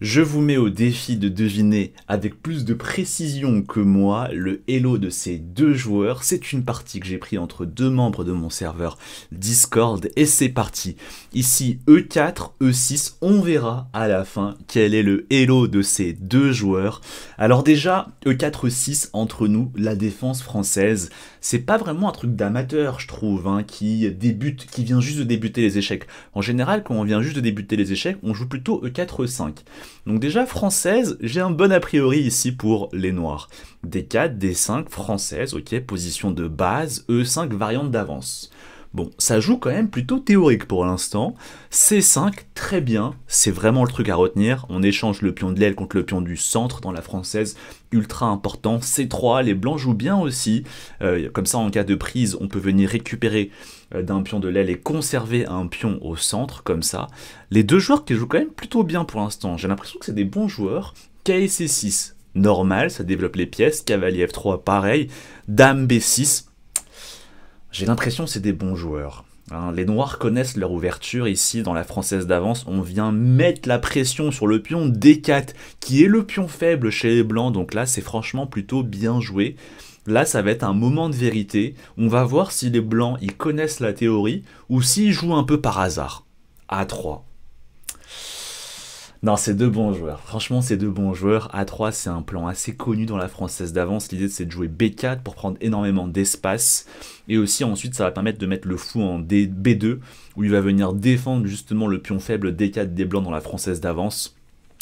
Je vous mets au défi de deviner avec plus de précision que moi le hello de ces deux joueurs. C'est une partie que j'ai prise entre deux membres de mon serveur Discord et c'est parti. Ici E4, E6, on verra à la fin quel est le hello de ces deux joueurs. Alors déjà, E4, E6, entre nous, la défense française, c'est pas vraiment un truc d'amateur, je trouve, hein, qui débute, qui vient juste de débuter les échecs. En général, quand on vient juste de débuter les échecs, on joue plutôt E4, E5. Donc déjà, française, j'ai un bon a priori ici pour les noirs. D4, D5, française, ok, position de base, E5, variante d'avance. Bon, ça joue quand même plutôt théorique pour l'instant. C5, très bien, c'est vraiment le truc à retenir. On échange le pion de l'aile contre le pion du centre dans la française, ultra important. C3, les blancs jouent bien aussi. Euh, comme ça, en cas de prise, on peut venir récupérer euh, d'un pion de l'aile et conserver un pion au centre, comme ça. Les deux joueurs qui jouent quand même plutôt bien pour l'instant. J'ai l'impression que c'est des bons joueurs. KC6, normal, ça développe les pièces. Cavalier F3, pareil. Dame B6. J'ai l'impression que c'est des bons joueurs. Hein. les noirs connaissent leur ouverture ici dans la française d'avance. On vient mettre la pression sur le pion D4, qui est le pion faible chez les blancs. Donc là, c'est franchement plutôt bien joué. Là, ça va être un moment de vérité. On va voir si les blancs, ils connaissent la théorie ou s'ils jouent un peu par hasard. A3. Non, c'est deux bons joueurs. Franchement, c'est deux bons joueurs. A3, c'est un plan assez connu dans la française d'avance. L'idée, c'est de jouer B4 pour prendre énormément d'espace. Et aussi, ensuite, ça va permettre de mettre le fou en D B2, où il va venir défendre justement le pion faible D4 des blancs dans la française d'avance.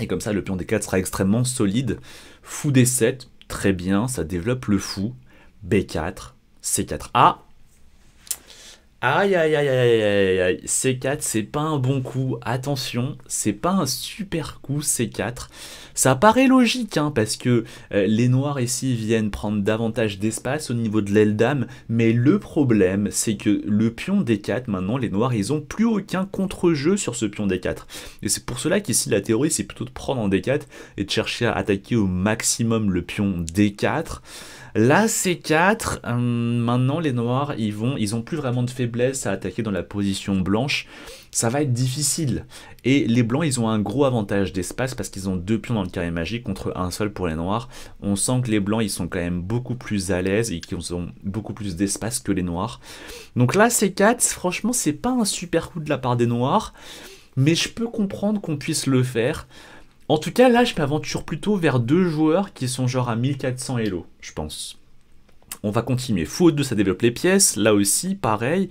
Et comme ça, le pion D4 sera extrêmement solide. Fou D7, Très bien, ça développe le fou. B4, C4. A. Aïe aïe aïe aïe aïe aïe C4 c'est pas un bon coup, attention, c'est pas un super coup C4. Ça paraît logique hein, parce que euh, les noirs ici viennent prendre davantage d'espace au niveau de l'aile dame, mais le problème c'est que le pion D4 maintenant les noirs ils ont plus aucun contre-jeu sur ce pion D4. Et c'est pour cela qu'ici la théorie c'est plutôt de prendre en D4 et de chercher à attaquer au maximum le pion D4. Là, C4, euh, maintenant les noirs, ils vont, ils ont plus vraiment de faiblesse à attaquer dans la position blanche. Ça va être difficile. Et les blancs, ils ont un gros avantage d'espace parce qu'ils ont deux pions dans le carré magique contre un seul pour les noirs. On sent que les blancs, ils sont quand même beaucoup plus à l'aise et qu'ils ont beaucoup plus d'espace que les noirs. Donc là, C4, franchement, c'est pas un super coup de la part des noirs, mais je peux comprendre qu'on puisse le faire. En tout cas, là, je m'aventure plutôt vers deux joueurs qui sont genre à 1400 Elo, je pense. On va continuer. Faute 2, ça développe les pièces. Là aussi, pareil.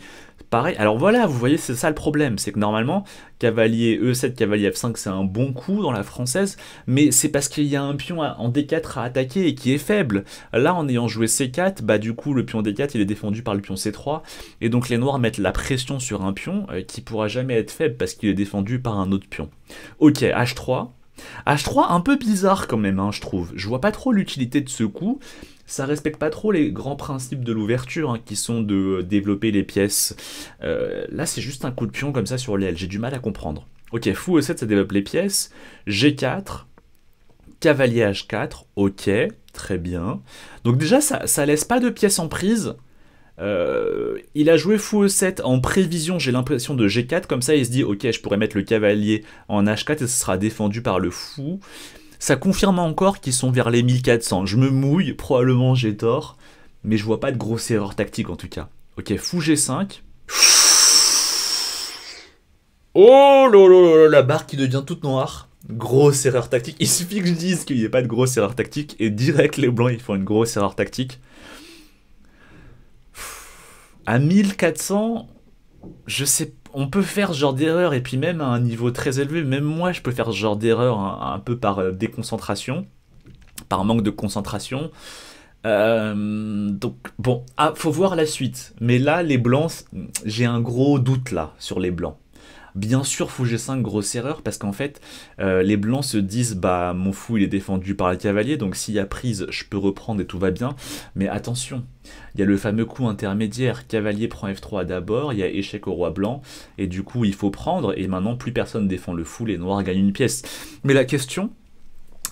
Pareil. Alors voilà, vous voyez, c'est ça le problème. C'est que normalement, cavalier E7, cavalier F5, c'est un bon coup dans la française. Mais c'est parce qu'il y a un pion en D4 à attaquer et qui est faible. Là, en ayant joué C4, bah du coup, le pion D4, il est défendu par le pion C3. Et donc, les noirs mettent la pression sur un pion euh, qui pourra jamais être faible parce qu'il est défendu par un autre pion. Ok, H3. H3, un peu bizarre quand même, hein, je trouve. Je vois pas trop l'utilité de ce coup. Ça respecte pas trop les grands principes de l'ouverture, hein, qui sont de euh, développer les pièces. Euh, là, c'est juste un coup de pion comme ça sur l'aile. J'ai du mal à comprendre. Ok, fou E7, ça développe les pièces. G4, cavalier H4, ok, très bien. Donc déjà, ça, ça laisse pas de pièces en prise. Euh, il a joué fou E7 en prévision, j'ai l'impression, de G4, comme ça il se dit ok je pourrais mettre le cavalier en H4 et ce sera défendu par le fou. Ça confirme encore qu'ils sont vers les 1400. Je me mouille, probablement j'ai tort, mais je vois pas de grosse erreur tactique en tout cas. Ok, fou G5. Oh là la barre qui devient toute noire. Grosse erreur tactique. Il suffit que je dise qu'il n'y ait pas de grosse erreur tactique et direct les blancs ils font une grosse erreur tactique à 1400, je sais, on peut faire ce genre d'erreur, et puis même à un niveau très élevé, même moi, je peux faire ce genre d'erreur un peu par euh, déconcentration, par manque de concentration. Euh, donc bon, ah, faut voir la suite. Mais là, les blancs, j'ai un gros doute là sur les blancs. Bien sûr, Fouger g5, grosse erreur, parce qu'en fait, euh, les blancs se disent, bah, mon fou, il est défendu par le cavalier, donc s'il y a prise, je peux reprendre et tout va bien. Mais attention, il y a le fameux coup intermédiaire, cavalier prend f3 d'abord, il y a échec au roi blanc, et du coup, il faut prendre, et maintenant, plus personne défend le fou, les noirs gagnent une pièce. Mais la question,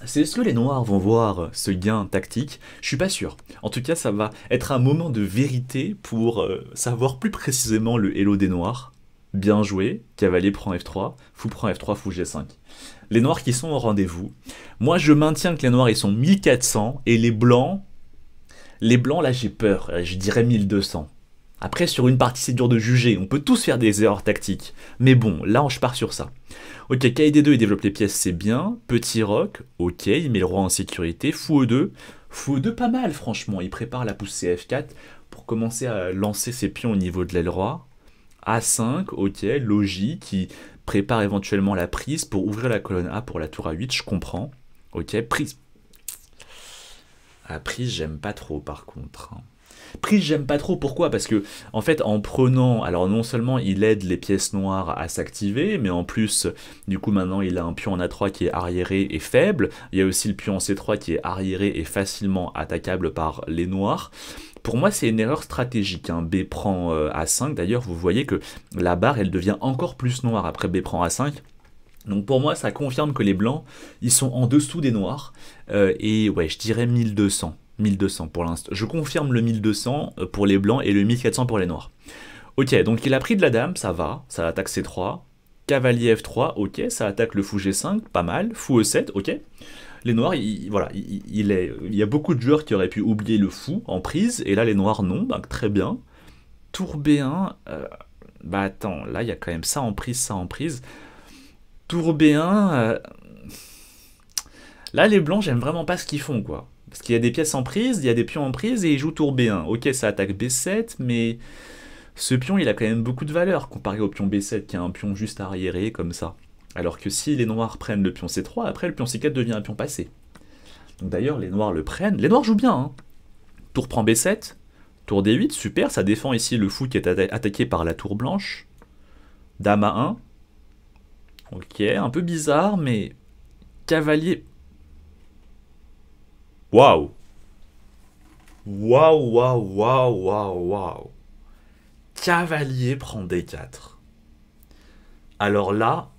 c'est est-ce que les noirs vont voir ce gain tactique Je suis pas sûr. En tout cas, ça va être un moment de vérité pour euh, savoir plus précisément le hello des noirs bien joué, cavalier prend F3, fou prend F3, fou G5. Les noirs qui sont au rendez-vous. Moi, je maintiens que les noirs, ils sont 1400, et les blancs, les blancs, là, j'ai peur, je dirais 1200. Après, sur une partie, c'est dur de juger, on peut tous faire des erreurs tactiques. Mais bon, là, je pars sur ça. Ok, KD2, il développe les pièces, c'est bien. Petit rock, ok, il met le roi en sécurité. Fou E2, fou E2, pas mal, franchement. Il prépare la poussée F4 pour commencer à lancer ses pions au niveau de l'aile roi. A5, ok, logis qui prépare éventuellement la prise pour ouvrir la colonne A pour la tour A8, je comprends. Ok, prise. Ah, prise, j'aime pas trop par contre. Hein. Prise, j'aime pas trop. Pourquoi Parce que, en fait, en prenant, alors non seulement il aide les pièces noires à s'activer, mais en plus, du coup, maintenant il a un pion en A3 qui est arriéré et faible. Il y a aussi le pion en C3 qui est arriéré et facilement attaquable par les noirs. Pour moi, c'est une erreur stratégique. Hein. B prend euh, A5, d'ailleurs, vous voyez que la barre, elle devient encore plus noire après B prend A5. Donc pour moi, ça confirme que les blancs, ils sont en dessous des noirs. Euh, et ouais, je dirais 1200. 1200 pour l'instant. Je confirme le 1200 euh, pour les blancs et le 1400 pour les noirs. Ok, donc il a pris de la dame, ça va, ça attaque C3. Cavalier F3, ok, ça attaque le fou G5, pas mal. Fou E7, ok les noirs, il, voilà, il, est, il y a beaucoup de joueurs qui auraient pu oublier le fou en prise, et là les noirs non, bah, très bien. Tour B1, euh, bah attends, là il y a quand même ça en prise, ça en prise. Tour B1, euh, là les blancs, j'aime vraiment pas ce qu'ils font, quoi. Parce qu'il y a des pièces en prise, il y a des pions en prise, et ils jouent tour B1. Ok, ça attaque B7, mais ce pion, il a quand même beaucoup de valeur comparé au pion B7, qui a un pion juste arriéré, comme ça. Alors que si les noirs prennent le pion C3, après le pion C4 devient un pion passé. d'ailleurs, les noirs le prennent. Les noirs jouent bien. Hein. Tour prend B7. Tour D8, super. Ça défend ici le fou qui est attaqué par la tour blanche. Dame A1. Ok, un peu bizarre, mais... Cavalier... Waouh Waouh, waouh, waouh, waouh, waouh Cavalier prend D4. Alors là,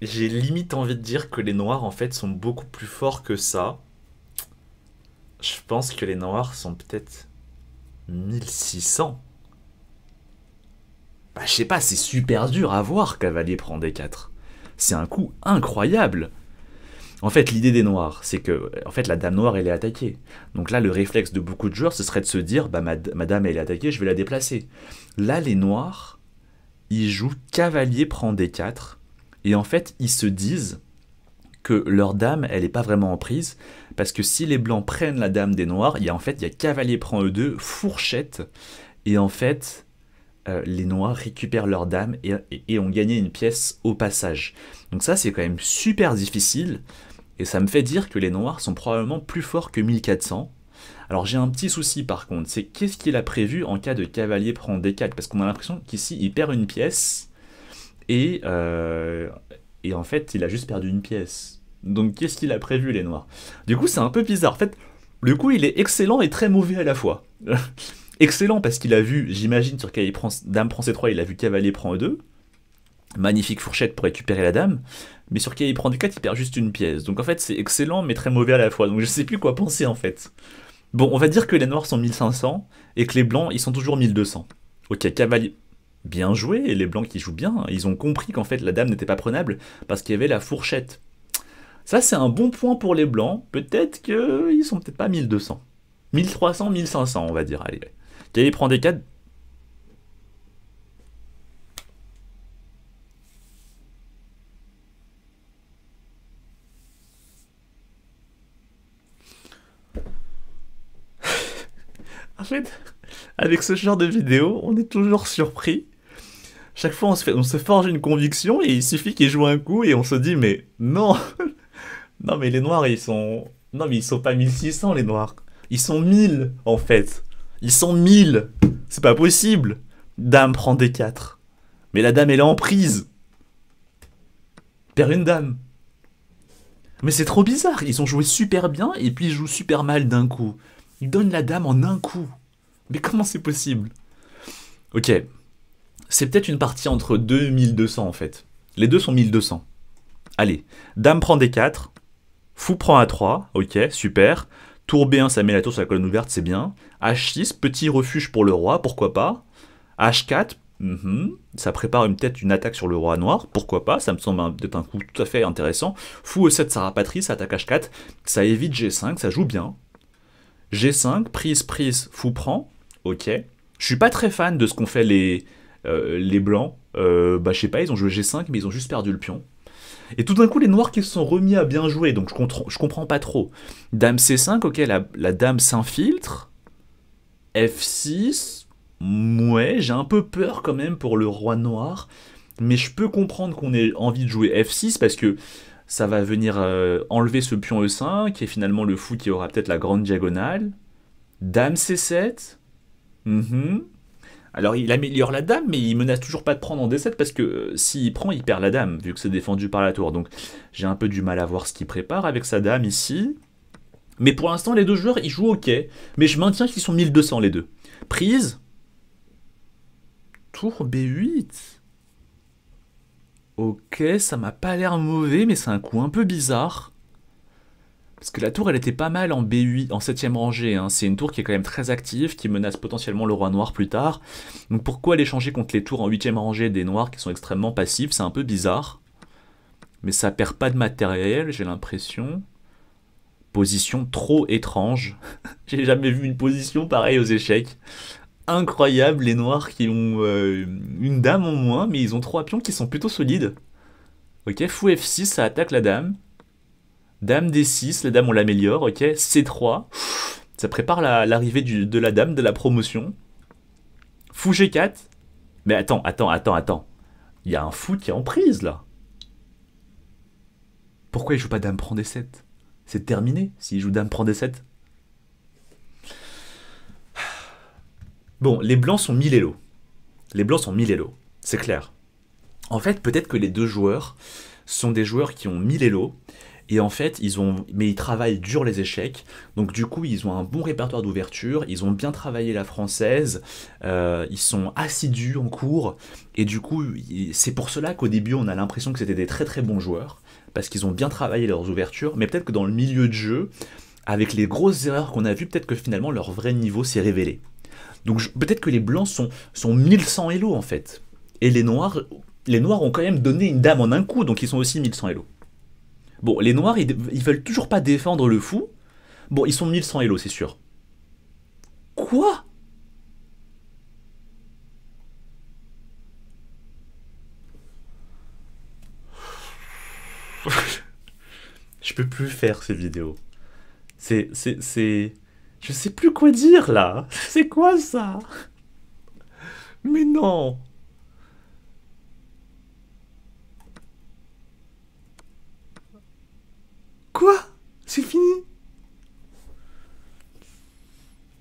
j'ai limite envie de dire que les noirs en fait sont beaucoup plus forts que ça. Je pense que les noirs sont peut-être 1600. Bah, je sais pas, c'est super dur à voir Cavalier prend d 4. C'est un coup incroyable. En fait, l'idée des noirs, c'est que en fait la dame noire elle est attaquée. Donc là, le réflexe de beaucoup de joueurs, ce serait de se dire bah Dame, elle est attaquée, je vais la déplacer. Là, les noirs, ils jouent cavalier prend d 4 et en fait, ils se disent que leur dame, elle n'est pas vraiment en prise, parce que si les blancs prennent la dame des noirs, il y a en fait, il y a cavalier prend E2, fourchette, et en fait, euh, les noirs récupèrent leur dame et, ont gagné une pièce au passage. Donc ça, c'est quand même super difficile, et ça me fait dire que les noirs sont probablement plus forts que 1400. Alors j'ai un petit souci par contre, c'est qu'est-ce qu'il a prévu en cas de cavalier prend D4, parce qu'on a l'impression qu'ici, il perd une pièce, euh, et, en fait, il a juste perdu une pièce. Donc qu'est-ce qu'il a prévu, les noirs Du coup, c'est un peu bizarre. En fait, le coup, il est excellent et très mauvais à la fois. excellent parce qu'il a vu, j'imagine, sur cavalier prend, dame prend c3, il a vu cavalier prend e2. Magnifique fourchette pour récupérer la dame. Mais sur cavalier prend du 4 il perd juste une pièce. Donc en fait, c'est excellent mais très mauvais à la fois. Donc je sais plus quoi penser en fait. Bon, on va dire que les noirs sont 1500 et que les blancs, ils sont toujours 1200. Ok, cavalier bien joué, et les blancs qui jouent bien, ils ont compris qu'en fait la dame n'était pas prenable parce qu'il y avait la fourchette. Ça c'est un bon point pour les blancs, peut-être qu'ils sont peut-être pas 1200. 1300, 1500 on va dire, allez. Kelly prend des cadres En fait, avec ce genre de vidéo, on est toujours surpris chaque fois on se, forge une conviction et il suffit qu'il joue un coup et on se dit mais non Non mais les noirs ils sont... Non mais ils sont pas 1600 les noirs. Ils sont 1000 en fait. Ils sont 1000. C'est pas possible. Dame prend des 4. Mais la dame elle est en prise. Perd une dame. Mais c'est trop bizarre. Ils ont joué super bien et puis ils jouent super mal d'un coup. Ils donnent la dame en un coup. Mais comment c'est possible Ok, c'est peut-être une partie entre 2 1200 en fait. Les deux sont 1200. Allez, dame prend D4, fou prend A3, ok, super. Tour B1, ça met la tour sur la colonne ouverte, c'est bien. H6, petit refuge pour le roi, pourquoi pas. H4, mm-hmm, ça prépare peut-être une attaque sur le roi noir, pourquoi pas, ça me semble être un coup tout à fait intéressant. Fou E7, ça rapatrie, ça attaque H4, ça évite G5, ça joue bien. G5, prise, prise, fou prend, ok. Je suis pas très fan de ce qu'ont fait les, euh, les blancs, euh, bah je sais pas, ils ont joué G5, mais ils ont juste perdu le pion. Et tout d'un coup, les noirs qui se sont remis à bien jouer, donc je, je comprends pas trop. Dame C5, ok, la, dame s'infiltre. F6, ouais, j'ai un peu peur quand même pour le roi noir. Mais je peux comprendre qu'on ait envie de jouer F6 parce que ça va venir euh, enlever ce pion E5, Et finalement le fou qui aura peut-être la grande diagonale. Dame C7. Mm mm-hmm. Alors il améliore la dame, mais il menace toujours pas de prendre en D7 parce que euh, s'il prend, il perd la dame, vu que c'est défendu par la tour. Donc j'ai un peu du mal à voir ce qu'il prépare avec sa dame ici. Mais pour l'instant, les deux joueurs, ils jouent ok. Mais je maintiens qu'ils sont 1200 les deux. Prise. Tour B8. Ok, ça m'a pas l'air mauvais, mais c'est un coup un peu bizarre. Parce que la tour, elle était pas mal en B8, en 7ème rangée. Hein. C'est une tour qui est quand même très active, qui menace potentiellement le roi noir plus tard. Donc pourquoi l'échanger contre les tours en 8ème rangée des noirs qui sont extrêmement passifs C'est un peu bizarre. Mais ça perd pas de matériel, j'ai l'impression. Position trop étrange. j'ai jamais vu une position pareille aux échecs. Incroyable, les noirs qui ont euh, une dame en moins, mais ils ont trois pions qui sont plutôt solides. Ok, fou F6, ça attaque la dame. Dame D6, la dame on l'améliore, ok. C3, ça prépare l'arrivée de la dame de la promotion. Fou G4, mais attends, attends, attends, attends. Il y a un fou qui est en prise là. Pourquoi il joue pas dame prend D7 C'est terminé s'il joue dame prend D7. Bon, les blancs sont mille élo. Les blancs sont mille élo. c'est clair. En fait, peut-être que les deux joueurs sont des joueurs qui ont mille élo. Et en fait, ils ont, mais ils travaillent dur les échecs. Donc du coup, ils ont un bon répertoire d'ouverture. Ils ont bien travaillé la française. Euh, ils sont assidus en cours. Et du coup, c'est pour cela qu'au début, on a l'impression que c'était des très très bons joueurs parce qu'ils ont bien travaillé leurs ouvertures. Mais peut-être que dans le milieu de jeu, avec les grosses erreurs qu'on a vues, peut-être que finalement leur vrai niveau s'est révélé. Donc peut-être que les blancs sont sont 1100 élo en fait. Et les noirs, les noirs ont quand même donné une dame en un coup, donc ils sont aussi 1100 élo. Bon, les noirs, ils, veulent toujours pas défendre le fou. Bon, ils sont 1100 elo, c'est sûr. Quoi Je peux plus faire ces vidéos. C'est... c'est... c'est... Je sais plus quoi dire, là C'est quoi, ça Mais non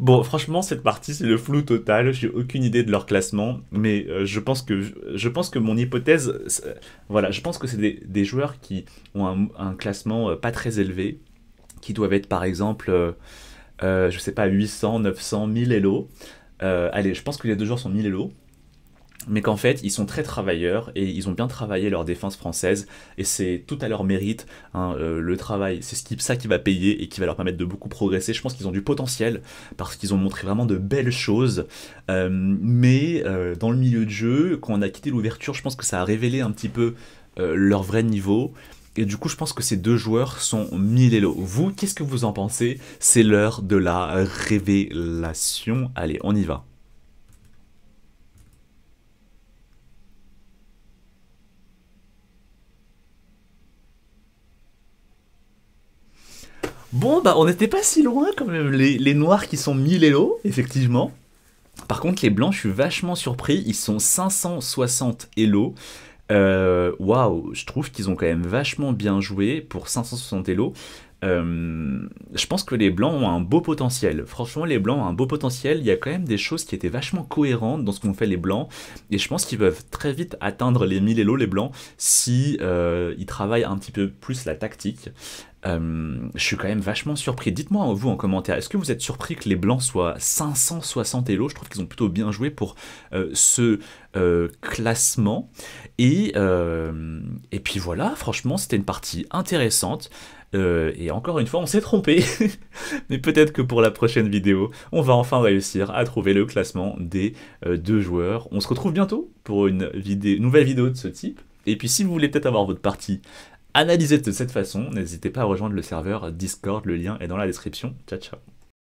Bon, franchement, cette partie, c'est le flou total. J'ai aucune idée de leur classement, mais euh, je pense que je pense que mon hypothèse, euh, voilà, je pense que c'est des, joueurs qui ont un, classement euh, pas très élevé, qui doivent être par exemple, je sais pas, 800, 900, 1000 elo. allez, je pense que les deux joueurs sont 1000 elo mais qu'en fait ils sont très travailleurs et ils ont bien travaillé leur défense française et c'est tout à leur mérite hein, euh, le travail c'est ce ça qui va payer et qui va leur permettre de beaucoup progresser je pense qu'ils ont du potentiel parce qu'ils ont montré vraiment de belles choses euh, mais euh, dans le milieu de jeu quand on a quitté l'ouverture je pense que ça a révélé un petit peu leur vrai niveau et du coup, je pense que ces deux joueurs sont Milelo. Vous, qu'est-ce que vous en pensez C'est l'heure de la révélation. Allez, on y va. Bon, bah on n'était pas si loin quand même. Les, noirs qui sont 1000 élos, effectivement. Par contre, les blancs, je suis vachement surpris. Ils sont 560 élos. Euh, waouh, je trouve qu'ils ont quand même vachement bien joué pour 560 élos. Euh, je pense que les Blancs ont un beau potentiel. Franchement, les Blancs ont un beau potentiel. Il y a quand même des choses qui étaient vachement cohérentes dans ce qu'ont fait les Blancs. Et je pense qu'ils peuvent très vite atteindre les 1000 lots les Blancs, si euh, ils travaillent un petit peu plus la tactique. Euh, je suis quand même vachement surpris. Dites-moi, vous, en commentaire, est-ce que vous êtes surpris que les Blancs soient 560 élos Je trouve qu'ils ont plutôt bien joué pour ce classement. Et, et puis voilà, franchement, c'était une partie intéressante. Euh, et encore une fois, on s'est trompé. Mais peut-être que pour la prochaine vidéo, on va enfin réussir à trouver le classement des euh, deux joueurs. On se retrouve bientôt pour une nouvelle vidéo de ce type. Et puis si vous voulez peut-être avoir votre partie analysée de cette façon, n'hésitez pas à rejoindre le serveur Discord, le lien est dans la description. Ciao ciao